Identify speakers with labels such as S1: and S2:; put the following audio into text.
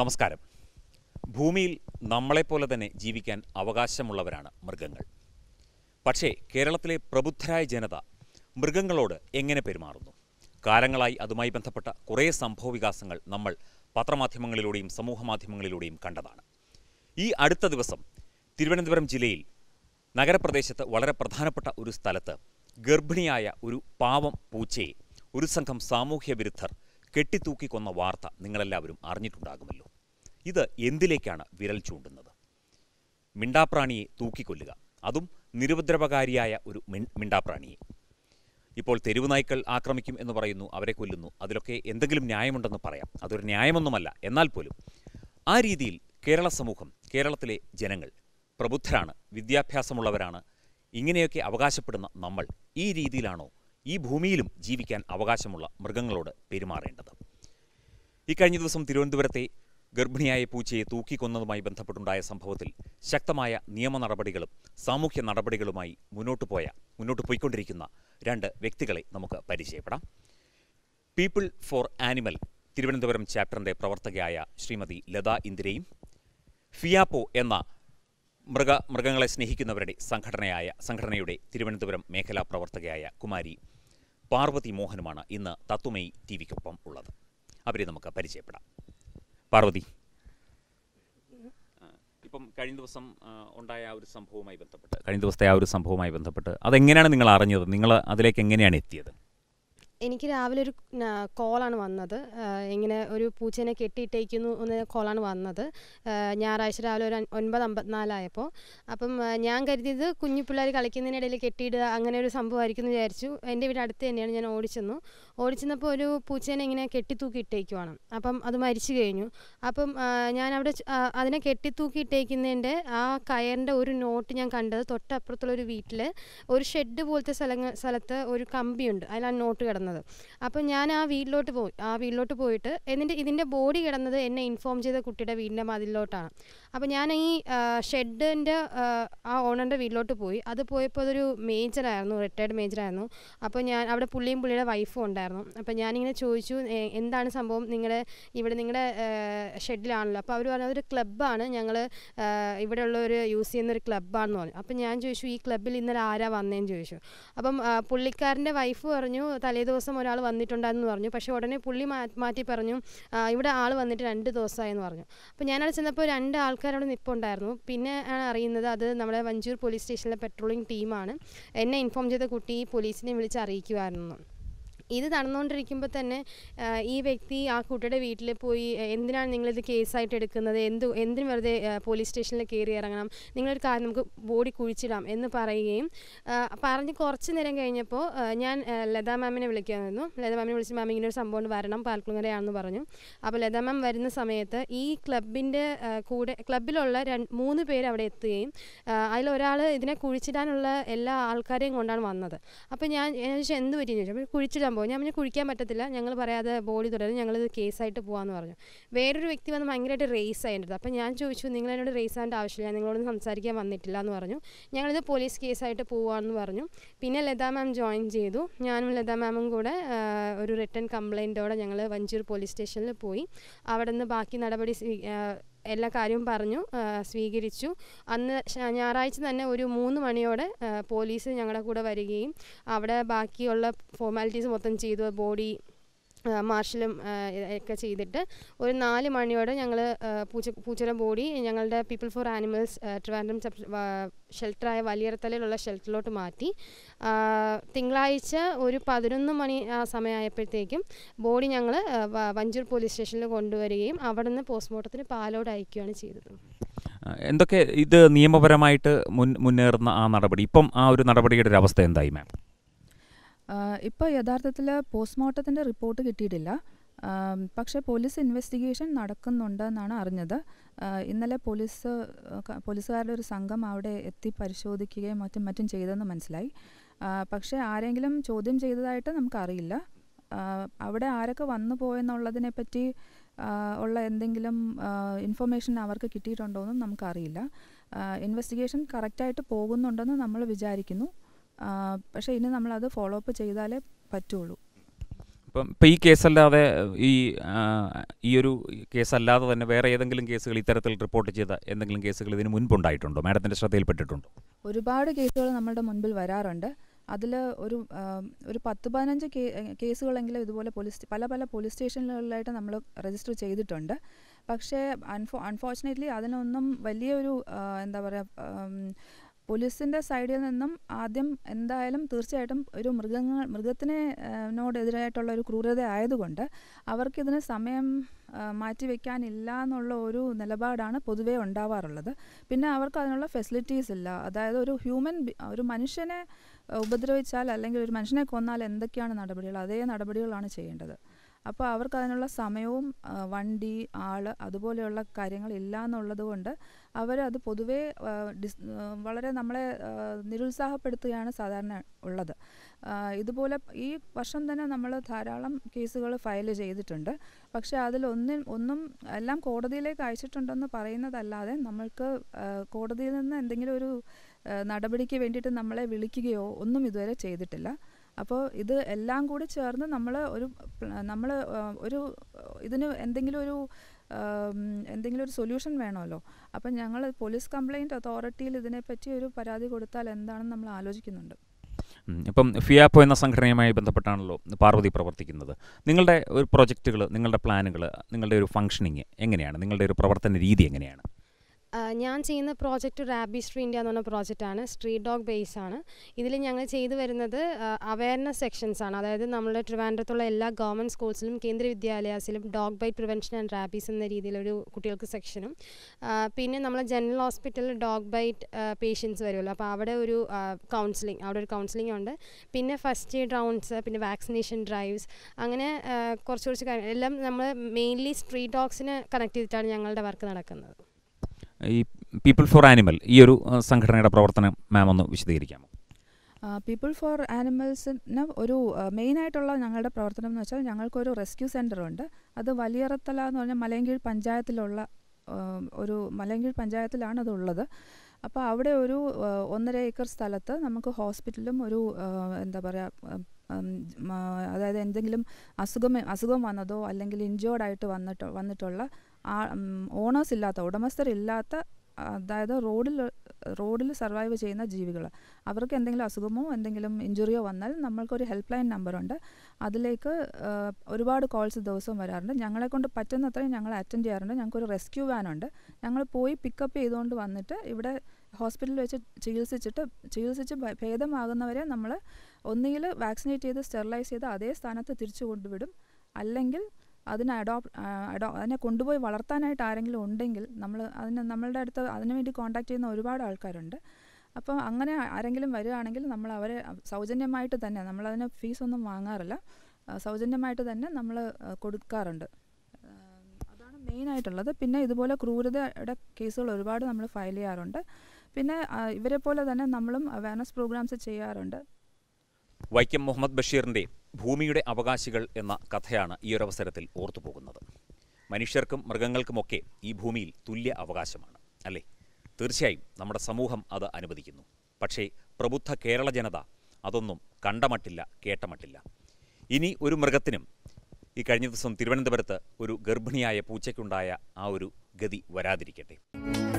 S1: നമസ്കാരം ഭൂമിയിൽ നമ്മളെപ്പോലെ തന്നെ ജീവിക്കാൻ അവകാശമുള്ളവരാണ് മൃഗങ്ങൾ പക്ഷേ കേരളത്തിലെ പ്രബുദ്ധരായ ജനത മൃഗങ്ങളോട് എങ്ങനെ പെരുമാറുന്നു കാലങ്ങളായി അതുമായി ബന്ധപ്പെട്ട കുറേ സംഭവവികാസങ്ങൾ നമ്മൾ പത്രമാധ്യമങ്ങളിലൂടെയും സമൂഹമാധ്യമങ്ങളിലൂടെയും കണ്ടതാണ് ഈ അടുത്ത ദിവസം തിരുവനന്തപുരം ജില്ലയിൽ നഗരപ്രദേശത്ത് വളരെ പ്രധാനപ്പെട്ട ഒരു സ്ഥലത്ത് ഗർഭിണിയായ ഒരു പാവം പൂച്ചയെ ഒരു സംഘം സാമൂഹ്യ വിരുദ്ധർ കെട്ടിത്തൂക്കിക്കൊന്ന കൊന്ന വാർത്ത നിങ്ങളെല്ലാവരും അറിഞ്ഞിട്ടുണ്ടാകുമല്ലോ ഇത് എന്തിലേക്കാണ് വിരൽ ചൂണ്ടുന്നത് മിണ്ടാപ്രാണിയെ തൂക്കിക്കൊല്ലുക അതും നിരുപദ്രവകാരിയായ ഒരു മിണ്ടാപ്രാണിയെ ഇപ്പോൾ തെരുവുനായ്ക്കൾ ആക്രമിക്കും എന്ന് പറയുന്നു അവരെ കൊല്ലുന്നു അതിലൊക്കെ എന്തെങ്കിലും ന്യായമുണ്ടെന്ന് പറയാം അതൊരു ന്യായമൊന്നുമല്ല എന്നാൽ പോലും ആ രീതിയിൽ കേരള സമൂഹം കേരളത്തിലെ ജനങ്ങൾ പ്രബുദ്ധരാണ് വിദ്യാഭ്യാസമുള്ളവരാണ് ഇങ്ങനെയൊക്കെ അവകാശപ്പെടുന്ന നമ്മൾ ഈ രീതിയിലാണോ ഈ ഭൂമിയിലും ജീവിക്കാൻ അവകാശമുള്ള മൃഗങ്ങളോട് പെരുമാറേണ്ടത് ഇക്കഴിഞ്ഞ ദിവസം തിരുവനന്തപുരത്തെ ഗർഭിണിയായ പൂച്ചയെ തൂക്കിക്കൊന്നതുമായി ബന്ധപ്പെട്ടുണ്ടായ സംഭവത്തിൽ ശക്തമായ നിയമ നടപടികളും സാമൂഹ്യ നടപടികളുമായി മുന്നോട്ട് പോയ മുന്നോട്ട് പോയിക്കൊണ്ടിരിക്കുന്ന രണ്ട് വ്യക്തികളെ നമുക്ക് പരിചയപ്പെടാം പീപ്പിൾ ഫോർ ആനിമൽ തിരുവനന്തപുരം ചാപ്റ്ററിൻ്റെ പ്രവർത്തകയായ ശ്രീമതി ലതാ ഇന്ദിരയും ഫിയാപ്പോ എന്ന മൃഗ മൃഗങ്ങളെ സ്നേഹിക്കുന്നവരുടെ സംഘടനയായ സംഘടനയുടെ തിരുവനന്തപുരം മേഖലാ പ്രവർത്തകയായ കുമാരി പാർവതി മോഹനുമാണ് ഇന്ന് തത്വമയി ടി വിക്കൊപ്പം ഉള്ളത് അവരെ നമുക്ക് പരിചയപ്പെടാം പാർവതി ഇപ്പം കഴിഞ്ഞ ദിവസം ഉണ്ടായ ആ ഒരു സംഭവവുമായി ബന്ധപ്പെട്ട് കഴിഞ്ഞ ദിവസത്തെ ആ ഒരു സംഭവവുമായി ബന്ധപ്പെട്ട് അതെങ്ങനെയാണ് നിങ്ങൾ അറിഞ്ഞത് നിങ്ങൾ അതിലേക്ക് എങ്ങനെയാണ് എത്തിയത് എനിക്ക് രാവിലെ ഒരു കോളാണ്
S2: വന്നത് ഇങ്ങനെ ഒരു പൂച്ചേനെ കെട്ടിയിട്ടേക്കുന്നു എന്ന കോളാണ് വന്നത് ഞായറാഴ്ച രാവിലെ ഒരു ഒൻപത് അമ്പത്തിനാലായപ്പോൾ അപ്പം ഞാൻ കരുതിയത് കുഞ്ഞു പിള്ളേർ കളിക്കുന്നതിനിടയിൽ കെട്ടിയിടുക അങ്ങനെ ഒരു സംഭവമായിരിക്കും എന്ന് വിചാരിച്ചു എൻ്റെ വീട് അടുത്ത് തന്നെയാണ് ഞാൻ ഓടിച്ചെന്നു ഓടിച്ചെന്നപ്പോൾ ഒരു പൂച്ചേനെ ഇങ്ങനെ കെട്ടിത്തൂക്കി ഇട്ടേക്കുവാണ് അപ്പം അത് മരിച്ചു കഴിഞ്ഞു അപ്പം ഞാൻ അവിടെ അതിനെ കെട്ടിത്തൂക്കി ഇട്ടേക്കുന്നതിൻ്റെ ആ കയറിൻ്റെ ഒരു നോട്ട് ഞാൻ കണ്ടത് തൊട്ടപ്പുറത്തുള്ള ഒരു വീട്ടിൽ ഒരു ഷെഡ് പോലത്തെ സ്ഥലങ്ങൾ സ്ഥലത്ത് ഒരു കമ്പിയുണ്ട് അതിലാണ് നോട്ട് കിടന്നത് കിടക്കുന്നത് അപ്പോൾ ഞാൻ ആ വീട്ടിലോട്ട് പോയി ആ വീട്ടിലോട്ട് പോയിട്ട് എന്നിട്ട് ഇതിൻ്റെ ബോഡി കിടന്നത് എന്നെ ഇൻഫോം ചെയ്ത കുട്ടിയുടെ വീടിൻ്റെ മതിലിലോട്ടാണ് അപ്പോൾ ഞാൻ ഈ ഷെഡിൻ്റെ ആ ഓണറിൻ്റെ വീട്ടിലോട്ട് പോയി അത് പോയപ്പോൾ അതൊരു മേജറായിരുന്നു റിട്ടയർഡ് മേജറായിരുന്നു അപ്പോൾ ഞാൻ അവിടെ പുള്ളിയും പുള്ളിയുടെ വൈഫും ഉണ്ടായിരുന്നു അപ്പോൾ ഞാനിങ്ങനെ ചോദിച്ചു എന്താണ് സംഭവം നിങ്ങളുടെ ഇവിടെ നിങ്ങളുടെ ഷെഡിലാണല്ലോ അപ്പോൾ അവർ പറഞ്ഞു അതൊരു ക്ലബ്ബാണ് ഞങ്ങൾ ഇവിടെയുള്ള ഒരു യൂസ് ചെയ്യുന്ന ഒരു ക്ലബ്ബാണെന്ന് പറഞ്ഞു അപ്പോൾ ഞാൻ ചോദിച്ചു ഈ ക്ലബ്ബിൽ ഇന്നലെ ആരാ വന്നതെന്ന് ചോദിച്ചു അപ്പം പുള്ളിക്കാരൻ്റെ വൈഫ് പറഞ്ഞു തലേ ദിവസം ഒരാൾ വന്നിട്ടുണ്ടായിരുന്നു പറഞ്ഞു പക്ഷേ ഉടനെ പുള്ളി മാറ്റി പറഞ്ഞു ഇവിടെ ആൾ വന്നിട്ട് രണ്ട് ദിവസമായെന്ന് പറഞ്ഞു അപ്പോൾ ഞാനവിടെ ചെന്നപ്പോൾ രണ്ട് ആൾക്കാരോട് നിൽപ്പുണ്ടായിരുന്നു പിന്നെ ആണ് അറിയുന്നത് അത് നമ്മുടെ വഞ്ചൂർ പോലീസ് സ്റ്റേഷനിലെ പെട്രോളിംഗ് ടീമാണ് എന്നെ ഇൻഫോം ചെയ്ത കുട്ടി പോലീസിനെ വിളിച്ച് അറിയിക്കുമായിരുന്നു ഇത് നടന്നുകൊണ്ടിരിക്കുമ്പോൾ തന്നെ ഈ വ്യക്തി ആ കുട്ടിയുടെ വീട്ടിൽ പോയി എന്തിനാണ് നിങ്ങളിത് കേസായിട്ട് എടുക്കുന്നത് എന്ത് എന്തിനു വെറുതെ പോലീസ് സ്റ്റേഷനിൽ കയറി ഇറങ്ങണം നിങ്ങളൊരു കാര്യം നമുക്ക് ബോഡി കുഴിച്ചിടാം എന്ന് പറയുകയും പറഞ്ഞ് കുറച്ച് നേരം കഴിഞ്ഞപ്പോൾ ഞാൻ ലതാ മാമിനെ വിളിക്കാമായിരുന്നു ലതാ മാമിനെ വിളിച്ച് മാം ഇങ്ങനെ ഒരു സംഭവം വരണം പാൽക്കുളങ്ങരയാണെന്ന് പറഞ്ഞു അപ്പോൾ ലതാ മാം വരുന്ന സമയത്ത് ഈ ക്ലബിൻ്റെ കൂടെ ക്ലബിലുള്ള രണ്ട് മൂന്ന് പേര് അവിടെ എത്തുകയും അതിലൊരാൾ ഇതിനെ കുഴിച്ചിടാനുള്ള എല്ലാ ആൾക്കാരെയും കൊണ്ടാണ് വന്നത് അപ്പോൾ ഞാൻ എന്ത് പറ്റിയെന്ന് ചോദിച്ചു കുഴിച്ചിടാൻ പോകും ഞാൻ പിന്നെ കുഴിക്കാൻ പറ്റത്തില്ല ഞങ്ങൾ പറയാതെ ബോഡി തുടരും ഞങ്ങളിത് കേസായിട്ട് പോകാമെന്ന് പറഞ്ഞു വേറൊരു വ്യക്തി വന്ന് ഭയങ്കരമായിട്ട് റേസ് ആയിട്ടുണ്ട് അപ്പോൾ ഞാൻ ചോദിച്ചു നിങ്ങൾ എന്നോട് റേസ് ആവേണ്ട ആവശ്യമില്ല നിങ്ങളോട് സംസാരിക്കാൻ വന്നിട്ടില്ല എന്ന് പറഞ്ഞു ഞങ്ങളിത് പോലീസ് കേസായിട്ട് പോവാമെന്ന് പറഞ്ഞു പിന്നെ ലതാ മാം ജോയിൻ ചെയ്തു ഞാനും ലതാ മാമും കൂടെ ഒരു റിട്ടേൺ കംപ്ലയിൻറ്റോടെ ഞങ്ങൾ വഞ്ചൂർ പോലീസ് സ്റ്റേഷനിൽ പോയി അവിടെ നിന്ന് ബാക്കി നടപടി എല്ലാ കാര്യവും പറഞ്ഞു സ്വീകരിച്ചു അന്ന് ഞായറാഴ്ച തന്നെ ഒരു മൂന്ന് മണിയോടെ പോലീസ് ഞങ്ങളുടെ കൂടെ വരികയും അവിടെ ബാക്കിയുള്ള ഫോർമാലിറ്റീസ് മൊത്തം ചെയ്തു ബോഡി മാർഷലും ഒക്കെ ചെയ്തിട്ട് ഒരു നാല് മണിയോടെ ഞങ്ങൾ പൂച്ച പൂച്ചര ബോഡി ഞങ്ങളുടെ പീപ്പിൾ ഫോർ ആനിമൽസ് ട്രിവാൻഡ്രം ഷെൽട്ടറായ വലിയറത്തലയിലുള്ള ഷെൽട്ടറിലോട്ട് മാറ്റി തിങ്കളാഴ്ച ഒരു പതിനൊന്ന് മണി ആ സമയമായപ്പോഴത്തേക്കും ബോഡി ഞങ്ങൾ വഞ്ചൂർ പോലീസ് സ്റ്റേഷനിൽ കൊണ്ടുവരികയും അവിടെ നിന്ന് പോസ്റ്റ്മോർട്ടത്തിന് പാലോട് അയക്കുകയാണ് ചെയ്തത്
S1: എന്തൊക്കെ ഇത് നിയമപരമായിട്ട് മുൻ മുന്നേറുന്ന ആ നടപടി ഇപ്പം ആ ഒരു നടപടിയുടെ ഒരു അവസ്ഥ എന്തായി മാം
S3: ഇപ്പോൾ യഥാർത്ഥത്തിൽ പോസ്റ്റ്മോർട്ടത്തിൻ്റെ റിപ്പോർട്ട് കിട്ടിയിട്ടില്ല പക്ഷേ പോലീസ് ഇൻവെസ്റ്റിഗേഷൻ നടക്കുന്നുണ്ടെന്നാണ് അറിഞ്ഞത് ഇന്നലെ പോലീസ് പോലീസുകാരുടെ ഒരു സംഘം അവിടെ എത്തി പരിശോധിക്കുകയും മറ്റും മറ്റും ചെയ്തെന്ന് മനസ്സിലായി പക്ഷേ ആരെങ്കിലും ചോദ്യം ചെയ്തതായിട്ട് നമുക്കറിയില്ല അവിടെ ആരൊക്കെ വന്നു പോയെന്നുള്ളതിനെപ്പറ്റി ഉള്ള എന്തെങ്കിലും ഇൻഫർമേഷൻ അവർക്ക് കിട്ടിയിട്ടുണ്ടോ എന്നും നമുക്കറിയില്ല ഇൻവെസ്റ്റിഗേഷൻ കറക്റ്റായിട്ട് പോകുന്നുണ്ടെന്ന് നമ്മൾ വിചാരിക്കുന്നു പക്ഷേ ഇനി നമ്മളത് ഫോളോ അപ്പ് ചെയ്താലേ പറ്റുള്ളൂ
S1: ഇപ്പം ഇപ്പം ഈ കേസല്ലാതെ ഈ ഈ ഒരു കേസല്ലാതെ തന്നെ വേറെ ഏതെങ്കിലും കേസുകൾ ഇത്തരത്തിൽ റിപ്പോർട്ട് ചെയ്ത എന്തെങ്കിലും കേസുകൾ ഇതിന് മുൻപുണ്ടായിട്ടുണ്ടോ മാഡത്തിൻ്റെ ശ്രദ്ധയിൽപ്പെട്ടിട്ടുണ്ടോ
S3: ഒരുപാട് കേസുകൾ നമ്മളുടെ മുൻപിൽ വരാറുണ്ട് അതിൽ ഒരു ഒരു പത്ത് പതിനഞ്ച് കേസുകളെങ്കിലും ഇതുപോലെ പോലീസ് പല പല പോലീസ് സ്റ്റേഷനുകളിലായിട്ട് നമ്മൾ രജിസ്റ്റർ ചെയ്തിട്ടുണ്ട് പക്ഷേ അൺഫോ അൺഫോർച്ചുനേറ്റ്ലി അതിനൊന്നും വലിയൊരു എന്താ പറയുക പോലീസിൻ്റെ സൈഡിൽ നിന്നും ആദ്യം എന്തായാലും തീർച്ചയായിട്ടും ഒരു മൃഗങ്ങൾ മൃഗത്തിനോടെതിരായിട്ടുള്ള ഒരു ക്രൂരത ആയതുകൊണ്ട് അവർക്കിതിന് സമയം മാറ്റിവെക്കാനില്ല എന്നുള്ള ഒരു നിലപാടാണ് പൊതുവേ ഉണ്ടാവാറുള്ളത് പിന്നെ അവർക്ക് അതിനുള്ള ഫെസിലിറ്റീസ് ഇല്ല അതായത് ഒരു ഹ്യൂമൻ ഒരു മനുഷ്യനെ ഉപദ്രവിച്ചാൽ അല്ലെങ്കിൽ ഒരു മനുഷ്യനെ കൊന്നാൽ എന്തൊക്കെയാണ് നടപടികൾ അതേ നടപടികളാണ് ചെയ്യേണ്ടത് അപ്പോൾ അവർക്ക് അതിനുള്ള സമയവും വണ്ടി ആൾ അതുപോലെയുള്ള കാര്യങ്ങളില്ല എന്നുള്ളത് കൊണ്ട് അവരത് പൊതുവേ ഡിസ് വളരെ നമ്മളെ നിരുത്സാഹപ്പെടുത്തുകയാണ് സാധാരണ ഉള്ളത് ഇതുപോലെ ഈ വർഷം തന്നെ നമ്മൾ ധാരാളം കേസുകൾ ഫയൽ ചെയ്തിട്ടുണ്ട് പക്ഷേ അതിലൊന്നും ഒന്നും എല്ലാം കോടതിയിലേക്ക് അയച്ചിട്ടുണ്ടെന്ന് പറയുന്നതല്ലാതെ നമ്മൾക്ക് കോടതിയിൽ നിന്ന് എന്തെങ്കിലും ഒരു നടപടിക്ക് വേണ്ടിയിട്ട് നമ്മളെ വിളിക്കുകയോ ഒന്നും ഇതുവരെ ചെയ്തിട്ടില്ല അപ്പോൾ ഇത് എല്ലാം കൂടി ചേർന്ന് നമ്മൾ ഒരു നമ്മൾ ഒരു ഇതിന് എന്തെങ്കിലും ഒരു എന്തെങ്കിലും ഒരു സൊല്യൂഷൻ വേണമല്ലോ അപ്പം ഞങ്ങൾ പോലീസ് കംപ്ലയിൻറ്റ് അതോറിറ്റിയിൽ ഇതിനെപ്പറ്റി ഒരു പരാതി കൊടുത്താൽ എന്താണെന്ന് നമ്മൾ ആലോചിക്കുന്നുണ്ട്
S1: ഇപ്പം ഫിയാപ്പോ എന്ന സംഘടനയുമായി ബന്ധപ്പെട്ടാണല്ലോ പാർവതി പ്രവർത്തിക്കുന്നത് നിങ്ങളുടെ ഒരു പ്രൊജക്റ്റുകൾ നിങ്ങളുടെ പ്ലാനുകൾ നിങ്ങളുടെ ഒരു ഫങ്ഷനിങ് എങ്ങനെയാണ് നിങ്ങളുടെ ഒരു പ്രവർത്തന രീതി എങ്ങനെയാണ്
S2: ഞാൻ ചെയ്യുന്ന പ്രോജക്റ്റ് റാബി സ്ട്രീ ഇന്ത്യ എന്ന് പറഞ്ഞ പ്രോജക്റ്റാണ് സ്ട്രീറ്റ് ഡോഗ് ബേസ് ആണ് ഇതിൽ ഞങ്ങൾ ചെയ്തു വരുന്നത് അവയർനെസ് സെക്ഷൻസ് ആണ് അതായത് നമ്മുടെ ട്രിവാൻഡ്രത്തുള്ള എല്ലാ ഗവൺമെൻറ് സ്കൂൾസിലും കേന്ദ്ര വിദ്യാലയസിലും dog bite prevention and rabies എന്ന രീതിയിലൊരു കുട്ടികൾക്ക് സെക്ഷനും പിന്നെ നമ്മളെ ജനറൽ ഹോസ്പിറ്റലിൽ ഡോഗ് ബൈറ്റ് പേഷ്യൻസ് വരുമല്ലോ അപ്പോൾ അവിടെ ഒരു കൗൺസിലിംഗ് അവിടെ ഒരു കൗൺസിലിംഗ് ഉണ്ട് പിന്നെ ഫസ്റ്റ് എയ്ഡ് റൗണ്ട്സ് പിന്നെ വാക്സിനേഷൻ ഡ്രൈവ്സ് അങ്ങനെ കുറച്ച് കുറച്ച് എല്ലാം നമ്മൾ മെയിൻലി സ്ട്രീറ്റ് ഡോഗ്സിനെ കണക്ട് ചെയ്തിട്ടാണ് ഞങ്ങളുടെ വർക്ക് നടക്കുന്നത്
S1: ഈ പീപ്പിൾ ഫോർ ആനിമൽ ഈ ഒരു സംഘടനയുടെ പ്രവർത്തനം മാം ഒന്ന് വിശദീകരിക്കാമോ
S3: പീപ്പിൾ ഫോർ ആനിമൽസിന് ഒരു മെയിൻ ആയിട്ടുള്ള ഞങ്ങളുടെ പ്രവർത്തനം എന്ന് വെച്ചാൽ ഞങ്ങൾക്കൊരു റെസ്ക്യൂ സെൻ്റർ ഉണ്ട് അത് വലിയറത്തല എന്ന് പറഞ്ഞാൽ മലയങ്കീഴ് പഞ്ചായത്തിലുള്ള ഒരു മലയങ്കീഴ് പഞ്ചായത്തിലാണ് അത് ഉള്ളത് അപ്പോൾ അവിടെ ഒരു ഒന്നര ഏക്കർ സ്ഥലത്ത് നമുക്ക് ഹോസ്പിറ്റലും ഒരു എന്താ പറയുക അതായത് എന്തെങ്കിലും അസുഖം അസുഖം വന്നതോ അല്ലെങ്കിൽ ഇഞ്ചേർഡ് ആയിട്ട് വന്നിട്ട് വന്നിട്ടുള്ള ഓണേഴ്സ് ഇല്ലാത്ത ഉടമസ്ഥരില്ലാത്ത അതായത് റോഡിൽ റോഡിൽ സർവൈവ് ചെയ്യുന്ന ജീവികൾ അവർക്ക് എന്തെങ്കിലും അസുഖമോ എന്തെങ്കിലും ഇഞ്ചുറിയോ വന്നാൽ നമ്മൾക്കൊരു ഹെൽപ്പ് ലൈൻ നമ്പറുണ്ട് അതിലേക്ക് ഒരുപാട് കോൾസ് ദിവസവും വരാറുണ്ട് ഞങ്ങളെ കൊണ്ട് പറ്റുന്നത്രയും ഞങ്ങൾ അറ്റൻഡ് ചെയ്യാറുണ്ട് ഞങ്ങൾക്കൊരു റെസ്ക്യൂ വാനുണ്ട് ഞങ്ങൾ പോയി പിക്കപ്പ് ചെയ്തുകൊണ്ട് വന്നിട്ട് ഇവിടെ ഹോസ്പിറ്റലിൽ വെച്ച് ചികിത്സിച്ചിട്ട് ചികിത്സിച്ച് ഭേദമാകുന്നവരെ നമ്മൾ ഒന്നുകിൽ വാക്സിനേറ്റ് ചെയ്ത് സ്റ്റെറിലൈസ് ചെയ്ത് അതേ സ്ഥാനത്ത് തിരിച്ചു കൊണ്ടുവിടും അല്ലെങ്കിൽ അതിനെ അഡോപ്റ്റ് അഡോ അതിനെ കൊണ്ടുപോയി വളർത്താനായിട്ട് ആരെങ്കിലും ഉണ്ടെങ്കിൽ നമ്മൾ അതിന് നമ്മളുടെ അടുത്ത് അതിനുവേണ്ടി വേണ്ടി കോൺടാക്ട് ചെയ്യുന്ന ഒരുപാട് ആൾക്കാരുണ്ട് അപ്പോൾ അങ്ങനെ ആരെങ്കിലും വരികയാണെങ്കിൽ നമ്മൾ അവരെ സൗജന്യമായിട്ട് തന്നെ നമ്മളതിന് ഫീസൊന്നും വാങ്ങാറില്ല സൗജന്യമായിട്ട് തന്നെ നമ്മൾ കൊടുക്കാറുണ്ട് അതാണ് മെയിനായിട്ടുള്ളത് പിന്നെ ഇതുപോലെ ക്രൂരതയുടെ കേസുകൾ ഒരുപാട് നമ്മൾ ഫയൽ ചെയ്യാറുണ്ട് പിന്നെ ഇവരെ പോലെ തന്നെ നമ്മളും അവയർനെസ് പ്രോഗ്രാംസ് ചെയ്യാറുണ്ട്
S1: വൈക്കം മുഹമ്മദ് ബഷീറിൻ്റെയും ഭൂമിയുടെ അവകാശികൾ എന്ന കഥയാണ് ഈ ഒരു അവസരത്തിൽ ഓർത്തുപോകുന്നത് മനുഷ്യർക്കും മൃഗങ്ങൾക്കുമൊക്കെ ഈ ഭൂമിയിൽ തുല്യ അവകാശമാണ് അല്ലേ തീർച്ചയായും നമ്മുടെ സമൂഹം അത് അനുവദിക്കുന്നു പക്ഷേ പ്രബുദ്ധ കേരള ജനത അതൊന്നും കണ്ടമട്ടില്ല കേട്ടമട്ടില്ല ഇനി ഒരു മൃഗത്തിനും ഈ കഴിഞ്ഞ ദിവസം തിരുവനന്തപുരത്ത് ഒരു ഗർഭിണിയായ പൂച്ചയ്ക്കുണ്ടായ ആ ഒരു ഗതി വരാതിരിക്കട്ടെ